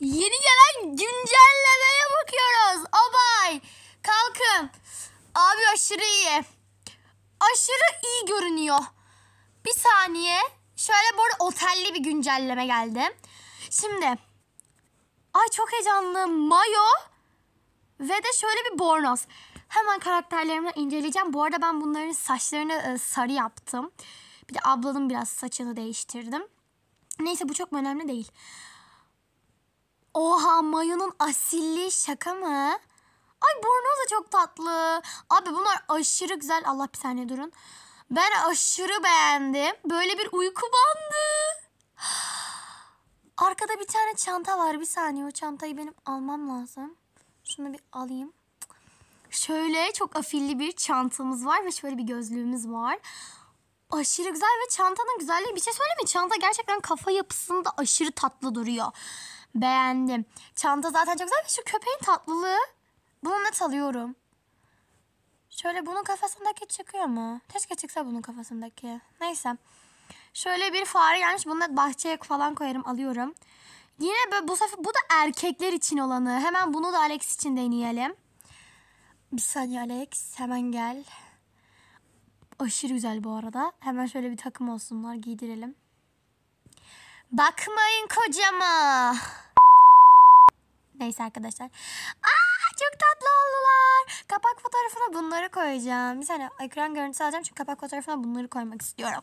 Yeni gelen güncellemeye bakıyoruz. Obay. Kalkın. Abi aşırı iyi. Aşırı iyi görünüyor. Bir saniye. Şöyle bu arada otelli bir güncelleme geldi. Şimdi. Ay çok heyecanlı. Mayo. Ve de şöyle bir bornoz. Hemen karakterlerimi inceleyeceğim. Bu arada ben bunların saçlarını e, sarı yaptım. Bir de ablanın biraz saçını değiştirdim. Neyse bu çok önemli değil. Oha mayonun asilliği şaka mı? Ay bornoz da çok tatlı. Abi bunlar aşırı güzel. Allah bir saniye durun. Ben aşırı beğendim. Böyle bir uyku bandı. Arkada bir tane çanta var. Bir saniye o çantayı benim almam lazım. Şunu bir alayım. Şöyle çok afilli bir çantamız var ve şöyle bir gözlüğümüz var. Aşırı güzel ve çantanın güzelliği bir şey söyleyeyim mi? Çanta gerçekten kafa yapısında aşırı tatlı duruyor. Beğendim. Çanta zaten çok güzel ve şu köpeğin tatlılığı. Bunu net alıyorum. Şöyle bunun kafasındaki çıkıyor mu? Keşke çıksa bunun kafasındaki. Neyse. Şöyle bir fare gelmiş. Bunu net bahçeye falan koyarım alıyorum. Yine böyle bu sefer bu da erkekler için olanı. Hemen bunu da Alex için deneyelim. Bir saniye Alex hemen gel. Aşırı güzel bu arada. Hemen şöyle bir takım olsunlar giydirelim. Bakmayın kocama. Neyse arkadaşlar. Aa çok tatlı oldular. Kapak fotoğrafına bunları koyacağım. Bir saniye ekran görüntüsü alacağım çünkü kapak fotoğrafına bunları koymak istiyorum.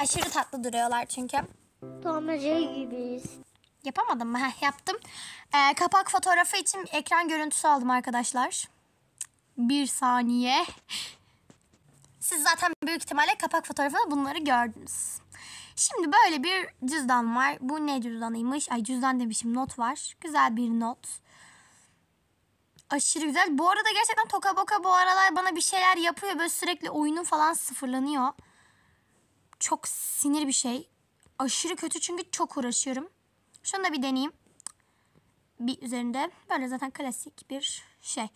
Aşırı tatlı duruyorlar çünkü. Tomacay gibiyiz. Yapamadım mı? Heh, yaptım. Ee, kapak fotoğrafı için ekran görüntüsü aldım arkadaşlar. Bir saniye. Siz zaten büyük ihtimalle kapak fotoğrafında bunları gördünüz. Şimdi böyle bir cüzdan var. Bu ne cüzdanıymış? Ay cüzdan demişim not var. Güzel bir not. Aşırı güzel. Bu arada gerçekten toka boka bu aralar bana bir şeyler yapıyor. Böyle sürekli oyunum falan sıfırlanıyor. Çok sinir bir şey. Aşırı kötü çünkü çok uğraşıyorum. Şunu da bir deneyeyim. Bir üzerinde böyle zaten klasik bir şey.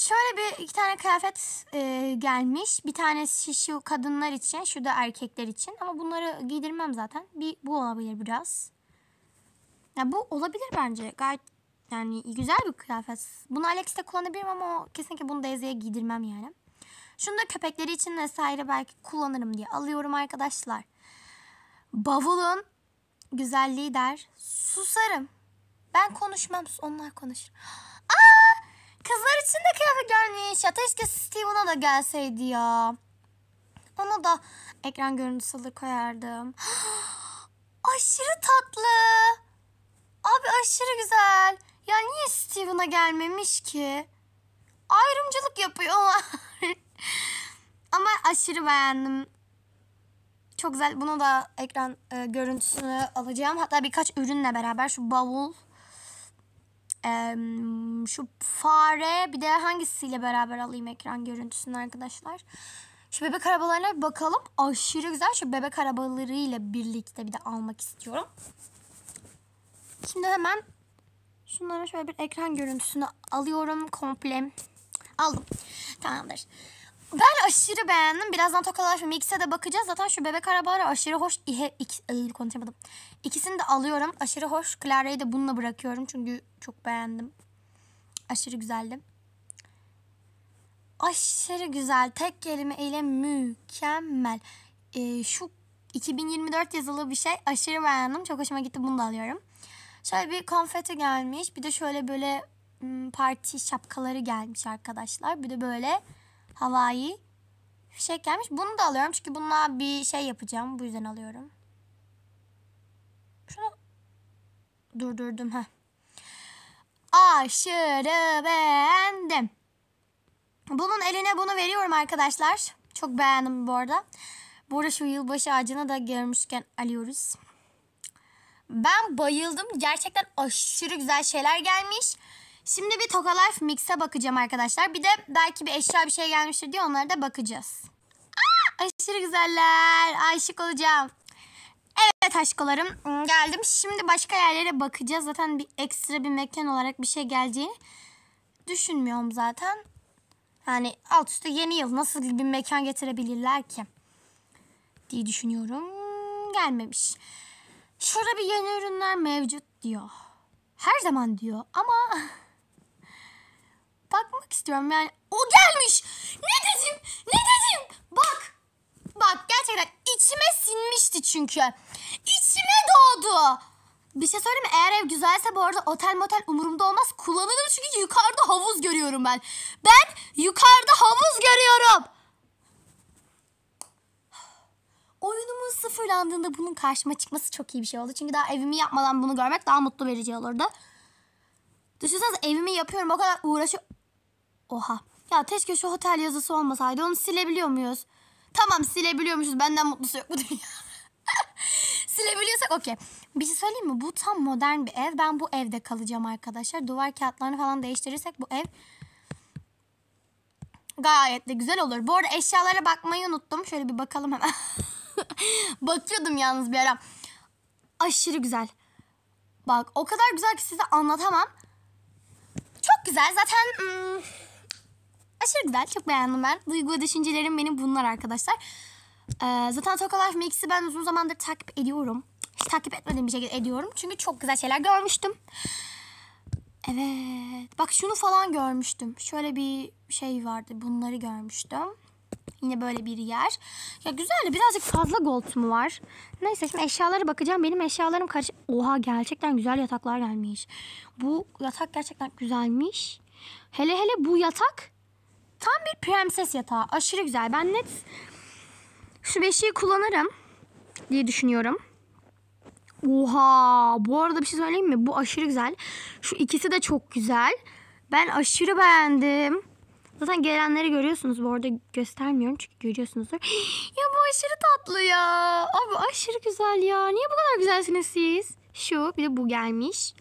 Şöyle bir iki tane kıyafet e, gelmiş. Bir tanesi şu kadınlar için, şu da erkekler için. Ama bunları giydirmem zaten. Bir bu olabilir biraz. Ya bu olabilir bence. Gayet yani güzel bir kıyafet. Bunu Alex'te kullanabilirim ama o, kesinlikle bunu Daisy'ye giydirmem yani. Şunu da köpekleri için vesaire belki kullanırım diye alıyorum arkadaşlar. Bavulun güzelliği der. Susarım. Ben konuşmam. Onlar konuşur. Kızlar için de kıyafet gelmiş. Ya keşke Steven'a da gelseydi ya. Ona da ekran görüntüsü alır koyardım. aşırı tatlı. Abi aşırı güzel. Ya niye Steven'a gelmemiş ki? Ayrımcılık yapıyorlar. Ama aşırı beğendim. Çok güzel. Bunu da ekran e, görüntüsünü alacağım. Hatta birkaç ürünle beraber şu bavul ee, şu fare bir de hangisiyle beraber alayım ekran görüntüsünü arkadaşlar. Şu bebek arabalarına bir bakalım. Aşırı güzel. Şu bebek arabalarıyla birlikte bir de almak istiyorum. Şimdi hemen şunlara şöyle bir ekran görüntüsünü alıyorum komple. Aldım. Tamamdır. Ben aşırı beğendim. Birazdan tokalaşma mix'e de bakacağız. Zaten şu bebek arabaları aşırı hoş. İhe, iki, ıı, konuşamadım. İkisini de alıyorum. Aşırı hoş. Clara'yı da bununla bırakıyorum. Çünkü çok beğendim. Aşırı güzeldi. Aşırı güzel. Tek kelime ile mükemmel. Ee, şu 2024 yazılı bir şey. Aşırı beğendim. Çok hoşuma gitti. Bunu da alıyorum. Şöyle bir konfeti gelmiş. Bir de şöyle böyle parti şapkaları gelmiş arkadaşlar. Bir de böyle havai fişek gelmiş. Bunu da alıyorum çünkü bununla bir şey yapacağım. Bu yüzden alıyorum. Şunu durdurdum. Heh. Aşırı beğendim. Bunun eline bunu veriyorum arkadaşlar. Çok beğendim bu arada. Bu arada şu yılbaşı ağacını da görmüşken alıyoruz. Ben bayıldım. Gerçekten aşırı güzel şeyler gelmiş. Şimdi bir Toka Life Mix'e bakacağım arkadaşlar. Bir de belki bir eşya bir şey gelmiştir diye onlara da bakacağız. Aa, aşırı güzeller. Aşık olacağım. Evet aşkolarım hmm, geldim. Şimdi başka yerlere bakacağız. Zaten bir ekstra bir mekan olarak bir şey geleceğini düşünmüyorum zaten. Yani alt üstü yeni yıl nasıl bir mekan getirebilirler ki? Diye düşünüyorum. Gelmemiş. Şurada bir yeni ürünler mevcut diyor. Her zaman diyor ama istiyorum. Yani o gelmiş. Ne dedim? Ne dedim? Bak. Bak gerçekten içime sinmişti çünkü. İçime doğdu. Bir şey söyleyeyim mi? Eğer ev güzelse bu arada otel motel umurumda olmaz. Kullanırım çünkü yukarıda havuz görüyorum ben. Ben yukarıda havuz görüyorum. Oyunumun sıfırlandığında bunun karşıma çıkması çok iyi bir şey oldu. Çünkü daha evimi yapmadan bunu görmek daha mutlu verici olurdu. Düşünsenize evimi yapıyorum o kadar uğraşıyorum. Oha. Ya keşke şu otel yazısı olmasaydı. Onu silebiliyor muyuz? Tamam silebiliyormuşuz. Benden mutlusu yok bu dünya. Silebiliyorsak okey. Bir şey söyleyeyim mi? Bu tam modern bir ev. Ben bu evde kalacağım arkadaşlar. Duvar kağıtlarını falan değiştirirsek bu ev gayet de güzel olur. Bu arada eşyalara bakmayı unuttum. Şöyle bir bakalım hemen. Bakıyordum yalnız bir ara. Aşırı güzel. Bak o kadar güzel ki size anlatamam. Çok güzel zaten... Hmm Aşırı güzel. Çok beğendim ben. Duygu düşüncelerim benim bunlar arkadaşlar. Ee, zaten Toka Life Max'i ben uzun zamandır takip ediyorum. Hiç takip etmediğim bir şekilde ediyorum. Çünkü çok güzel şeyler görmüştüm. Evet. Bak şunu falan görmüştüm. Şöyle bir şey vardı. Bunları görmüştüm. Yine böyle bir yer. Ya güzel de birazcık fazla gold mu var? Neyse şimdi eşyalara bakacağım. Benim eşyalarım karışık. Oha gerçekten güzel yataklar gelmiş. Bu yatak gerçekten güzelmiş. Hele hele bu yatak Tam bir prenses yatağı. Aşırı güzel. Ben net şu beşiği kullanırım diye düşünüyorum. Oha! Bu arada bir şey söyleyeyim mi? Bu aşırı güzel. Şu ikisi de çok güzel. Ben aşırı beğendim. Zaten gelenleri görüyorsunuz. Bu arada göstermiyorum çünkü görüyorsunuzdur. ya bu aşırı tatlı ya. Abi aşırı güzel ya. Niye bu kadar güzelsiniz siz? Şu bir de bu gelmiş.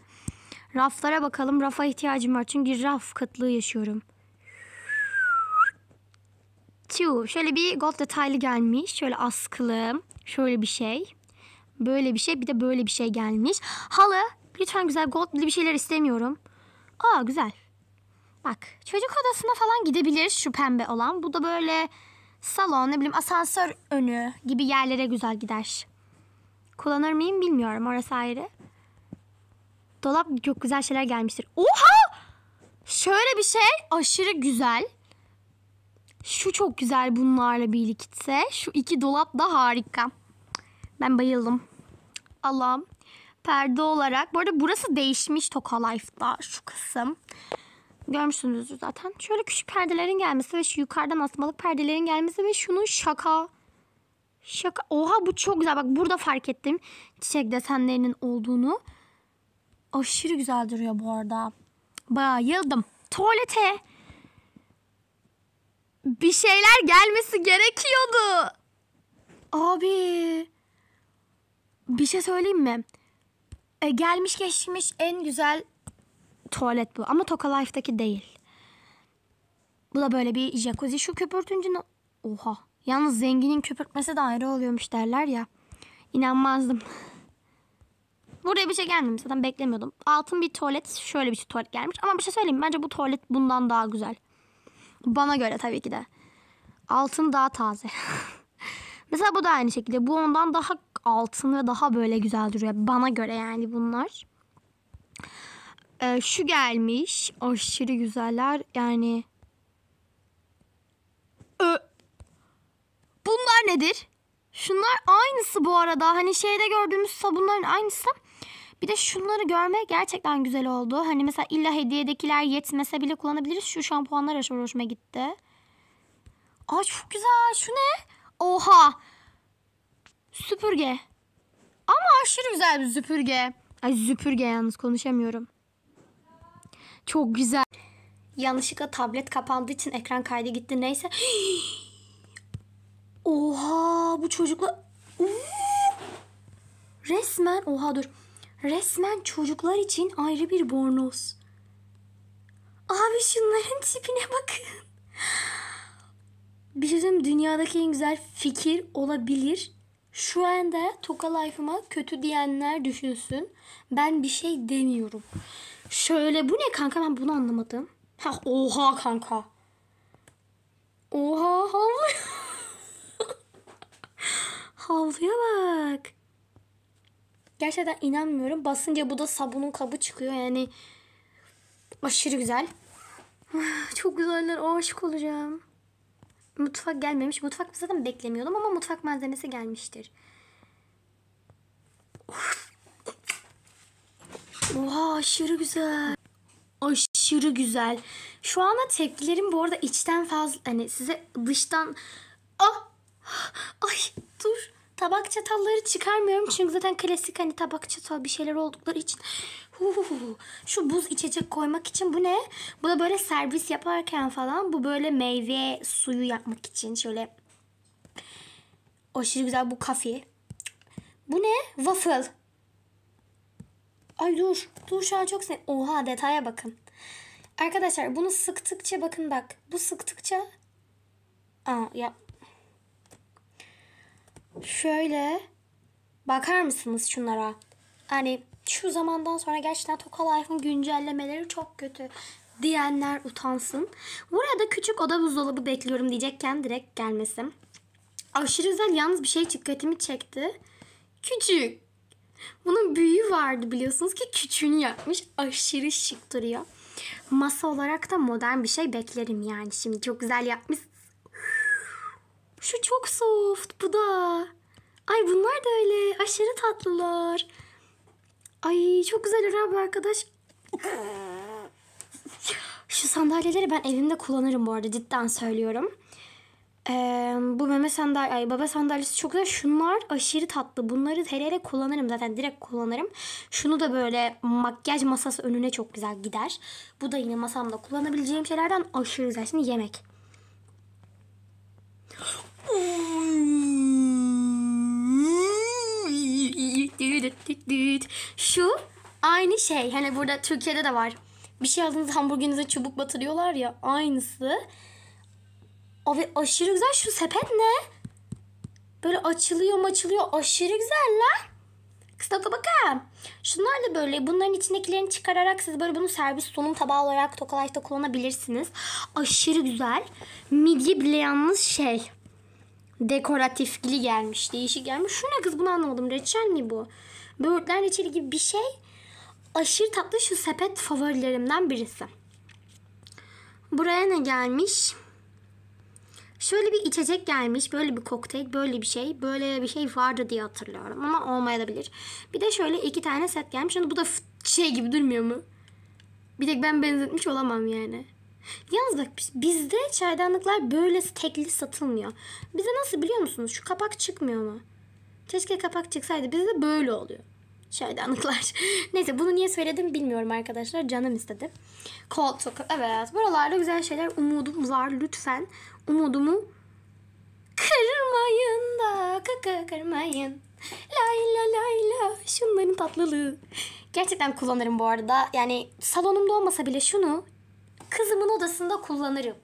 Raflara bakalım. Rafa ihtiyacım var. Çünkü raf kıtlığı yaşıyorum. Two. Şöyle bir gold detaylı gelmiş. Şöyle askılı. Şöyle bir şey. Böyle bir şey. Bir de böyle bir şey gelmiş. Halı. Lütfen güzel gold bir şeyler istemiyorum. Aa güzel. Bak çocuk odasına falan gidebilir şu pembe olan. Bu da böyle salon ne bileyim asansör önü gibi yerlere güzel gider. Kullanır mıyım bilmiyorum orası ayrı. Dolap çok güzel şeyler gelmiştir. Oha! Şöyle bir şey aşırı güzel. Şu çok güzel bunlarla birlikte. Şu iki dolap da harika. Ben bayıldım. Allah'ım. Perde olarak. Bu arada burası değişmiş Toka Life'da. Şu kısım. Görmüşsünüzdür zaten. Şöyle küçük perdelerin gelmesi ve şu yukarıdan asmalık perdelerin gelmesi ve şunun şaka Şaka. Oha bu çok güzel. Bak burada fark ettim çiçek desenlerinin olduğunu. Aşırı güzel duruyor bu arada. Bayıldım. Tuvalete. Bir şeyler gelmesi gerekiyordu. Abi. Bir şey söyleyeyim mi? E, gelmiş geçmiş en güzel tuvalet bu. Ama Toka Life'daki değil. Bu da böyle bir jacuzzi şu köpürtüncünün... Oha. Yalnız zenginin köpürtmesi de ayrı oluyormuş derler ya. İnanmazdım. Buraya bir şey gelmemiş zaten beklemiyordum. Altın bir tuvalet şöyle bir tuvalet gelmiş. Ama bir şey söyleyeyim bence bu tuvalet bundan daha güzel. Bana göre tabii ki de. Altın daha taze. Mesela bu da aynı şekilde. Bu ondan daha altın ve daha böyle güzel duruyor. Bana göre yani bunlar. Ee, şu gelmiş. Aşırı güzeller. Yani. Ö. Bunlar nedir? Şunlar aynısı bu arada. Hani şeyde gördüğümüz sabunların aynısı. Bir de şunları görmek gerçekten güzel oldu. Hani mesela illa hediyedekiler yetmese bile kullanabiliriz. Şu şampuanlar aşırı hoşuma gitti. Aa çok güzel. Şu ne? Oha. Süpürge. Ama aşırı güzel bir süpürge. Ay süpürge yalnız konuşamıyorum. Çok güzel. Yanlışlıkla tablet kapandığı için ekran kaydı gitti. Neyse. Oha bu çocukla... Resmen. Oha dur. Resmen çocuklar için ayrı bir bornoz. Abi şunların tipine bakın. Bizim dünyadaki en güzel fikir olabilir. Şu anda Toka Life'ıma kötü diyenler düşünsün. Ben bir şey demiyorum. Şöyle bu ne kanka ben bunu anlamadım. Ha, oha kanka. Oha havlıyor. havluya bak. Gerçekten inanmıyorum. Basınca bu da sabunun kabı çıkıyor. Yani aşırı güzel. Çok güzeller. Aşık olacağım. Mutfak gelmemiş. Mutfak zaten beklemiyordum ama mutfak malzemesi gelmiştir. Oha aşırı güzel. Aşırı güzel. Şu ana tepkilerim bu arada içten fazla hani size dıştan ah ay dur Tabak çatalları çıkarmıyorum çünkü zaten klasik hani tabak çatal bir şeyler oldukları için. Şu buz içecek koymak için bu ne? Bu da böyle servis yaparken falan bu böyle meyve suyu yapmak için şöyle o aşırı güzel bu kafi. Bu ne? Waffle. Ay dur. Dur şu an çok sen. Oha detaya bakın. Arkadaşlar bunu sıktıkça bakın bak. Bu sıktıkça. Aa yap Şöyle bakar mısınız şunlara? Hani şu zamandan sonra gerçekten Toka iPhone güncellemeleri çok kötü diyenler utansın. Burada küçük oda buzdolabı bekliyorum diyecekken direkt gelmesin. Aşırı güzel yalnız bir şey dikkatimi çekti. Küçük. Bunun büyüğü vardı biliyorsunuz ki küçüğünü yapmış. Aşırı şık duruyor. Masa olarak da modern bir şey beklerim yani. Şimdi çok güzel yapmış şu çok soft bu da. Ay bunlar da öyle. Aşırı tatlılar. Ay çok güzel abi arkadaş. Şu sandalyeleri ben evimde kullanırım bu arada cidden söylüyorum. Ee, bu meme sandalye, ay baba sandalyesi çok güzel. Şunlar aşırı tatlı. Bunları hele kullanırım zaten direkt kullanırım. Şunu da böyle makyaj masası önüne çok güzel gider. Bu da yine masamda kullanabileceğim şeylerden aşırı güzel. Şimdi yemek. Şu aynı şey. Hani burada Türkiye'de de var. Bir şey aldığınız hamburgerinize çubuk batırıyorlar ya. Aynısı. Abi aşırı güzel. Şu sepet ne? Böyle açılıyor açılıyor. Aşırı güzel lan. Kısa bakayım. Şunlar da böyle bunların içindekilerini çıkararak siz böyle bunu servis sonun tabağı olarak Tokalaş'ta kullanabilirsiniz. Aşırı güzel. Midye bile yalnız şey dekoratifli gelmiş. Değişik gelmiş. Şu ne kız bunu anlamadım. Reçel mi bu? Böğürtlen reçeli gibi bir şey. Aşırı tatlı şu sepet favorilerimden birisi. Buraya ne gelmiş? Şöyle bir içecek gelmiş. Böyle bir kokteyl, böyle bir şey. Böyle bir şey vardı diye hatırlıyorum. Ama olmayabilir. Bir de şöyle iki tane set gelmiş. Şimdi bu da şey gibi durmuyor mu? Bir tek ben benzetmiş olamam yani. Yalnız bak bizde çaydanlıklar böylesi tekli satılmıyor. Bize nasıl biliyor musunuz? Şu kapak çıkmıyor mu? Keşke kapak çıksaydı. Bizde böyle oluyor. Çaydanlıklar. Neyse bunu niye söyledim bilmiyorum arkadaşlar. Canım istedi. Koltuk. Evet. Buralarda güzel şeyler. Umudum var. Lütfen umudumu kırmayın da kaka kırmayın. Lay la lay la. Şunların tatlılığı. Gerçekten kullanırım bu arada. Yani salonumda olmasa bile şunu Kızımın odasında kullanırım.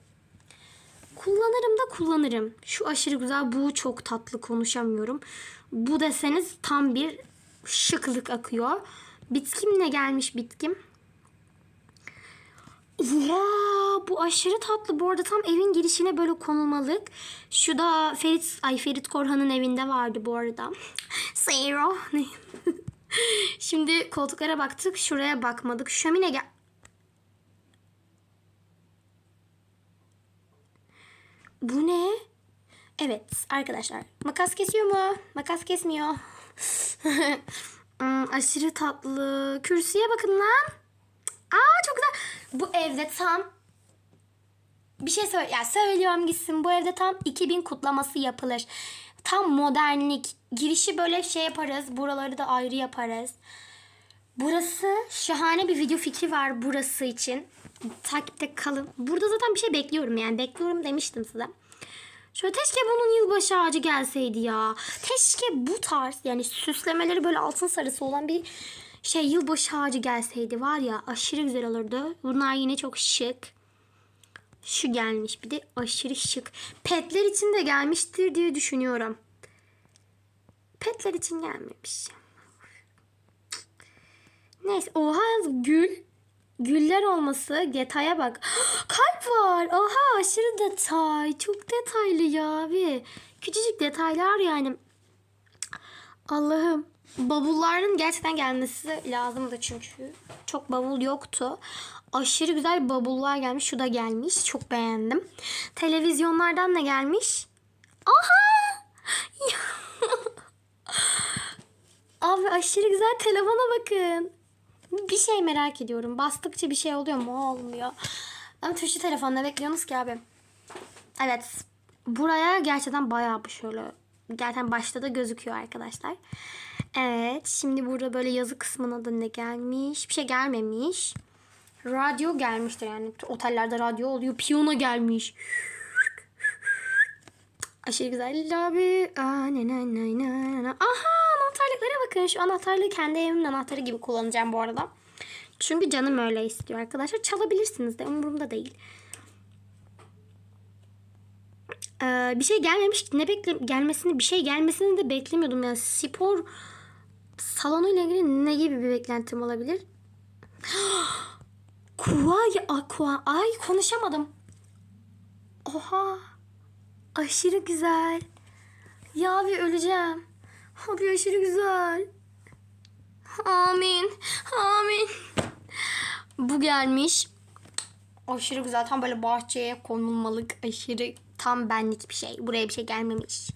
Kullanırım da kullanırım. Şu aşırı güzel. Bu çok tatlı konuşamıyorum. Bu deseniz tam bir şıklık akıyor. Bitkim ne gelmiş bitkim. Ya bu aşırı tatlı. Bu arada tam evin girişine böyle konulmalık. Şu da Ferit, ay Ferit Korhan'ın evinde vardı bu arada. Zero. Şimdi koltuklara baktık. Şuraya bakmadık. Şömine gel. Bu ne? Evet arkadaşlar makas kesiyor mu? Makas kesmiyor. hmm, aşırı tatlı. Kürsüye bakın lan. Aa çok güzel. Bu evde tam bir şey söyle ya söylüyorum gitsin. Bu evde tam 2000 kutlaması yapılır. Tam modernlik. Girişi böyle şey yaparız. Buraları da ayrı yaparız. Burası şahane bir video fikri var burası için. Takipte kalın. Burada zaten bir şey bekliyorum yani. Bekliyorum demiştim size. Şöyle teşke bunun yılbaşı ağacı gelseydi ya. Teşke bu tarz yani süslemeleri böyle altın sarısı olan bir şey yılbaşı ağacı gelseydi var ya aşırı güzel olurdu. Bunlar yine çok şık. Şu gelmiş bir de aşırı şık. Petler için de gelmiştir diye düşünüyorum. Petler için gelmemiş. Neyse oha gül. Güller olması detaya bak. Kalp var. Oha aşırı detay. Çok detaylı ya abi. Küçücük detaylar yani. Allah'ım. Bavulların gerçekten gelmesi lazımdı çünkü. Çok bavul yoktu. Aşırı güzel bavullar gelmiş. Şu da gelmiş. Çok beğendim. Televizyonlardan da gelmiş. Aha! Abi aşırı güzel telefona bakın bir şey merak ediyorum. Bastıkça bir şey oluyor mu? Olmuyor. Ama tuşlu telefonla bekliyorsunuz ki abi. Evet. Buraya gerçekten bayağı bir şöyle. Gerçekten başta da gözüküyor arkadaşlar. Evet. Şimdi burada böyle yazı kısmına da ne gelmiş? Bir şey gelmemiş. Radyo gelmiştir yani. Otellerde radyo oluyor. Piyano gelmiş. Aşırı güzel abi. ne ne ne ne ne Aha anahtarlıklara bakın. Şu anahtarlığı kendi evimin anahtarı gibi kullanacağım bu arada. Çünkü canım öyle istiyor arkadaşlar. Çalabilirsiniz de umurumda değil. Ee, bir şey gelmemiş. Ne bekle gelmesini bir şey gelmesini de beklemiyordum. Yani spor salonu ile ilgili ne gibi bir beklentim olabilir? Kuai aqua. Ay konuşamadım. Oha. Aşırı güzel. Ya bir öleceğim. Abi aşırı güzel. Amin. Amin. Bu gelmiş. Aşırı güzel. Tam böyle bahçeye konulmalık aşırı tam benlik bir şey. Buraya bir şey gelmemiş.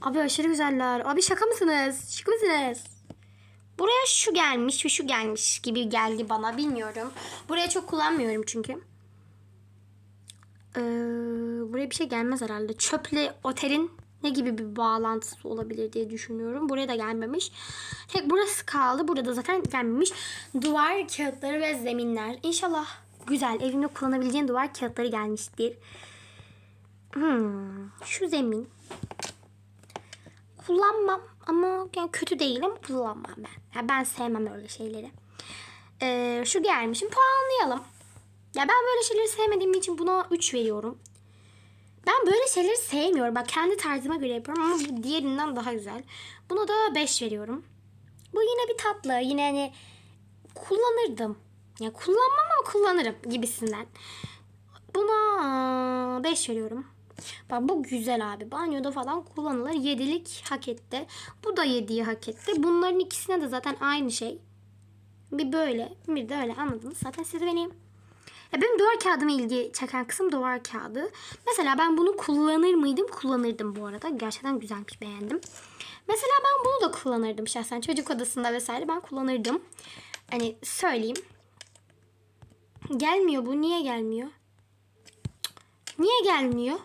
Abi aşırı güzeller. Abi şaka mısınız? Şaka mısınız? Buraya şu gelmiş ve şu gelmiş gibi geldi bana. Bilmiyorum. Buraya çok kullanmıyorum çünkü. Ee, buraya bir şey gelmez herhalde. Çöple otelin ne gibi bir bağlantısı olabilir diye düşünüyorum. Buraya da gelmemiş. Tek burası kaldı. Burada zaten gelmemiş. Duvar kağıtları ve zeminler. İnşallah güzel evinde kullanabileceğim duvar kağıtları gelmiştir. Hmm, şu zemin. Kullanmam ama yani kötü değil ama kullanmam ben. Yani ben sevmem öyle şeyleri. Ee, şu gelmişim. Puanlayalım. Ya ben böyle şeyleri sevmediğim için buna 3 veriyorum. Ben böyle şeyleri sevmiyorum. Bak kendi tarzıma göre yapıyorum ama bu diğerinden daha güzel. Buna da 5 veriyorum. Bu yine bir tatlı. Yine hani kullanırdım. Ya kullanmam ama kullanırım gibisinden. Buna 5 ıı, veriyorum. Bak bu güzel abi. Banyoda falan kullanılır. Yedilik hak etti. Bu da yediği hak etti. Bunların ikisine de zaten aynı şey. Bir böyle bir de öyle anladınız. Zaten siz benim ya e, benim duvar kağıdıma ilgi çeken kısım duvar kağıdı. Mesela ben bunu kullanır mıydım? Kullanırdım bu arada. Gerçekten güzelmiş beğendim. Mesela ben bunu da kullanırdım şahsen. Çocuk odasında vesaire ben kullanırdım. Hani söyleyeyim. Gelmiyor bu. Niye gelmiyor? Niye gelmiyor?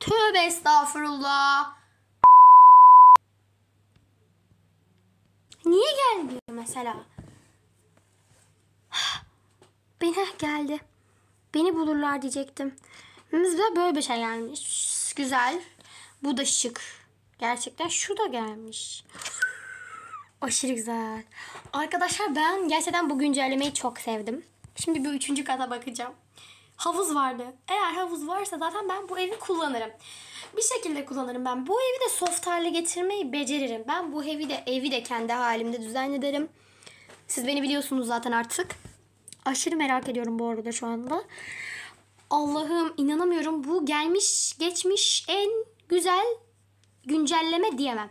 Tövbe estağfurullah. Niye gelmiyor mesela? Beni geldi. Beni bulurlar diyecektim. Bizde böyle bir şey gelmiş. Güzel. Bu da şık. Gerçekten şu da gelmiş. Aşırı güzel. Arkadaşlar ben gerçekten bu güncellemeyi çok sevdim. Şimdi bu üçüncü kata bakacağım. Havuz vardı. Eğer havuz varsa zaten ben bu evi kullanırım. Bir şekilde kullanırım ben. Bu evi de soft hale getirmeyi beceririm. Ben bu evi de evi de kendi halimde düzenlederim. Siz beni biliyorsunuz zaten artık. Aşırı merak ediyorum bu arada şu anda. Allah'ım inanamıyorum. Bu gelmiş geçmiş en güzel güncelleme diyemem.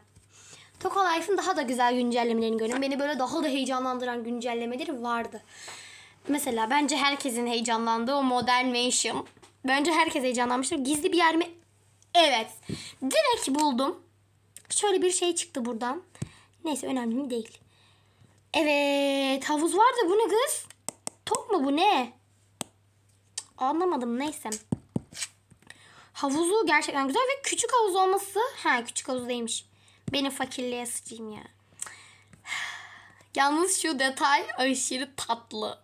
Toka Life'ın daha da güzel güncellemelerini gördüm. Beni böyle daha da heyecanlandıran güncellemeleri vardı. Mesela bence herkesin heyecanlandığı o Modern Mansion. Bence herkes heyecanlanmıştır. Gizli bir yer mi? Evet. Direkt buldum. Şöyle bir şey çıktı buradan. Neyse önemli değil. Evet havuz vardı. bu ne kız? Top mu bu ne? Anlamadım neyse. Havuzu gerçekten güzel ve küçük havuz olması. Ha küçük havuz değilmiş. Beni fakirliğe sıçayım ya. Yalnız şu detay aşırı tatlı.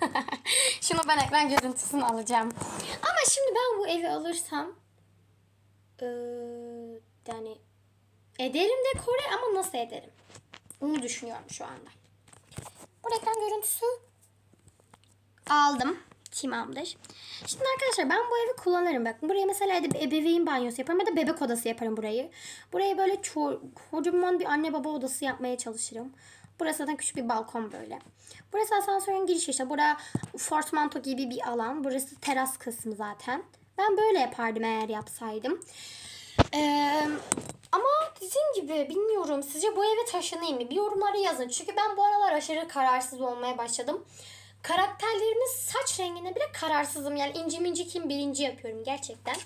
Şunu ben ekran görüntüsünü alacağım. Ama şimdi ben bu evi alırsam ee, yani ederim dekore ama nasıl ederim? Onu düşünüyorum şu anda. Bu ekran görüntüsü aldım. Timamdır. Şimdi arkadaşlar ben bu evi kullanırım. Bak buraya mesela ebeveyn banyosu yaparım ya da bebek odası yaparım burayı. Buraya böyle kocaman bir anne baba odası yapmaya çalışırım. Burası zaten küçük bir balkon böyle. Burası asansörün girişi işte. Bura fortmanto gibi bir alan. Burası teras kısmı zaten. Ben böyle yapardım eğer yapsaydım. Ee, ama dediğim gibi bilmiyorum sizce bu eve taşınayım mı? Bir yorumları yazın. Çünkü ben bu aralar aşırı kararsız olmaya başladım. Karakterlerimin saç rengine bile kararsızım. Yani inci minci kim birinci yapıyorum gerçekten.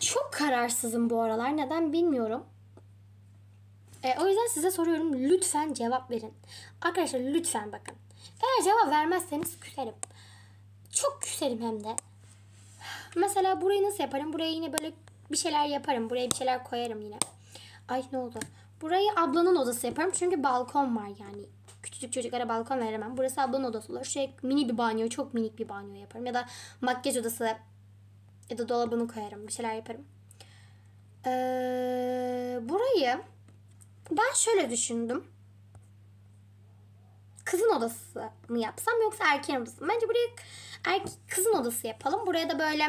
Çok kararsızım bu aralar. Neden bilmiyorum. E, o yüzden size soruyorum. Lütfen cevap verin. Arkadaşlar lütfen bakın. Eğer cevap vermezseniz küserim. Çok küserim hem de. Mesela burayı nasıl yaparım? Buraya yine böyle bir şeyler yaparım. Buraya bir şeyler koyarım yine. Ay ne oldu? Burayı ablanın odası yaparım. Çünkü balkon var yani küçücük çocuklara balkon veremem. Burası ablanın odası olur. Şey mini bir banyo, çok minik bir banyo yaparım. Ya da makyaj odası ya da dolabını koyarım. Bir şeyler yaparım. Ee, burayı ben şöyle düşündüm. Kızın odası mı yapsam yoksa erkeğin odası mı? Bence buraya erkek, kızın odası yapalım. Buraya da böyle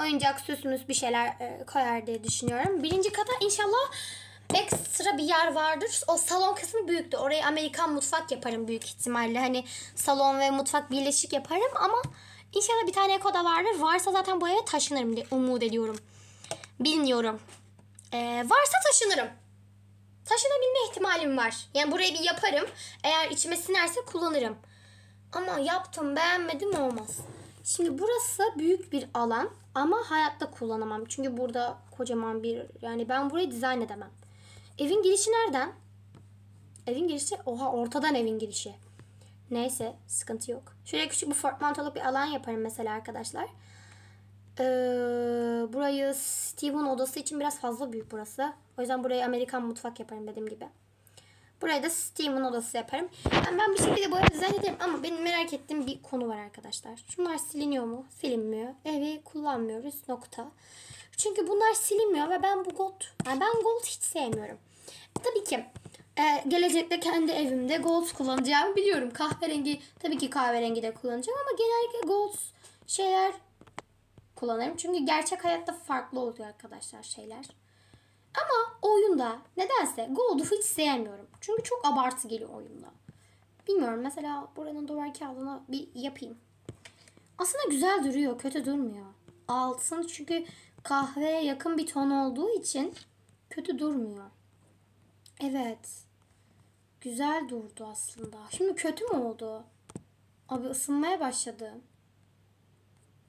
oyuncak süsümüz bir şeyler e, koyar diye düşünüyorum. Birinci kata inşallah ekstra bir yer vardır. O salon kısmı büyüktü. orayı Amerikan mutfak yaparım büyük ihtimalle. Hani salon ve mutfak birleşik yaparım ama inşallah bir tane ekoda vardır. Varsa zaten bu eve taşınırım diye umut ediyorum. Bilmiyorum. Ee, varsa taşınırım. Taşınabilme ihtimalim var. Yani burayı bir yaparım. Eğer içime sinerse kullanırım. Ama yaptım beğenmedim olmaz. Şimdi burası büyük bir alan ama hayatta kullanamam. Çünkü burada kocaman bir yani ben burayı dizayn edemem. Evin girişi nereden? Evin girişi? Oha ortadan evin girişi. Neyse sıkıntı yok. Şöyle küçük bir fortmantoluk bir alan yaparım mesela arkadaşlar. Ee, burayı Steve'un odası için biraz fazla büyük burası. O yüzden burayı Amerikan mutfak yaparım dediğim gibi. Burayı da Steam'in odası yaparım. Yani ben bir şekilde bu evi düzen ama benim merak ettiğim bir konu var arkadaşlar. Şunlar siliniyor mu? Silinmiyor. Evi kullanmıyoruz. Nokta. Çünkü bunlar silinmiyor ve ben bu gold, yani ben gold hiç sevmiyorum. Tabii ki ee, gelecekte kendi evimde gold kullanacağımı biliyorum. Kahverengi tabii ki kahverengi de kullanacağım ama genellikle gold şeyler kullanırım. Çünkü gerçek hayatta farklı oluyor arkadaşlar şeyler. Ama oyunda nedense gold'u hiç sevmiyorum. Çünkü çok abartı geliyor oyunda. Bilmiyorum mesela buranın duvar kağıdına bir yapayım. Aslında güzel duruyor. Kötü durmuyor. Altın çünkü kahveye yakın bir ton olduğu için kötü durmuyor. Evet. Güzel durdu aslında. Şimdi kötü mü oldu? Abi ısınmaya başladı.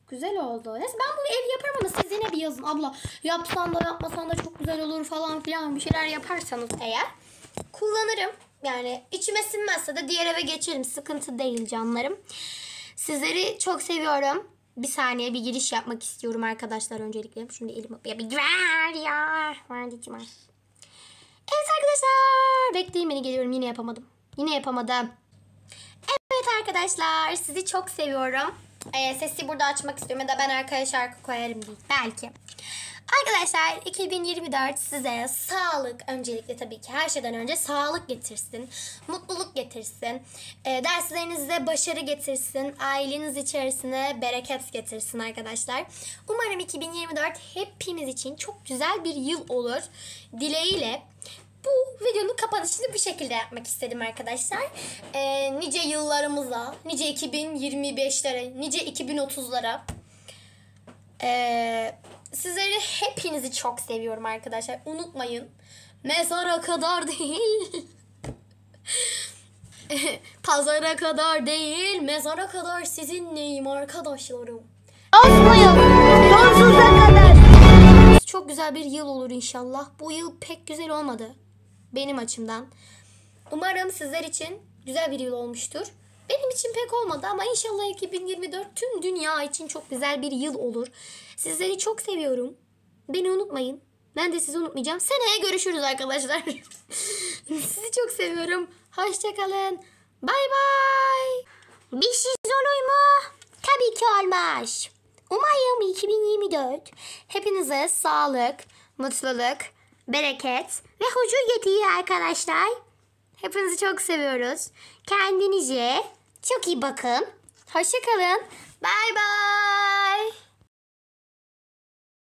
Güzel oldu. Neyse ben bu ev yaparım ama siz yine bir yazın. Abla yapsan da yapmasan da çok güzel olur falan filan bir şeyler yaparsanız eğer kullanırım. Yani içime sinmezse de diğer eve geçerim. Sıkıntı değil canlarım. Sizleri çok seviyorum bir saniye bir giriş yapmak istiyorum arkadaşlar öncelikle. Şimdi elim ya bir ver ya. Ver diyeceğim. Evet arkadaşlar bekleyin beni geliyorum yine yapamadım. Yine yapamadım. Evet arkadaşlar sizi çok seviyorum e, sesi burada açmak istiyorum ya da ben arkaya şarkı koyarım değil. Belki. Arkadaşlar 2024 size sağlık öncelikle tabii ki her şeyden önce sağlık getirsin, mutluluk getirsin, e, derslerinizde başarı getirsin, aileniz içerisine bereket getirsin arkadaşlar. Umarım 2024 hepimiz için çok güzel bir yıl olur dileğiyle bu videonun kapanışını bu şekilde yapmak istedim arkadaşlar. Ee, nice yıllarımıza, nice 2025'lere, nice 2030'lara ee, sizleri hepinizi çok seviyorum arkadaşlar. Unutmayın. Mezara kadar değil. Pazara kadar değil, mezara kadar sizin neyim arkadaşlarım. Asmayın, sonsuza kadar. Çok güzel bir yıl olur inşallah. Bu yıl pek güzel olmadı benim açımdan. Umarım sizler için güzel bir yıl olmuştur. Benim için pek olmadı ama inşallah 2024 tüm dünya için çok güzel bir yıl olur. Sizleri çok seviyorum. Beni unutmayın. Ben de sizi unutmayacağım. Seneye görüşürüz arkadaşlar. sizi çok seviyorum. Hoşçakalın. Bay bay. Bir şey olur mu? Tabii ki olmaz. Umarım 2024 hepinize sağlık, mutluluk, bereket ve huzur getirir arkadaşlar. Hepinizi çok seviyoruz. Kendinize çok iyi bakın. Hoşçakalın. Bay bay.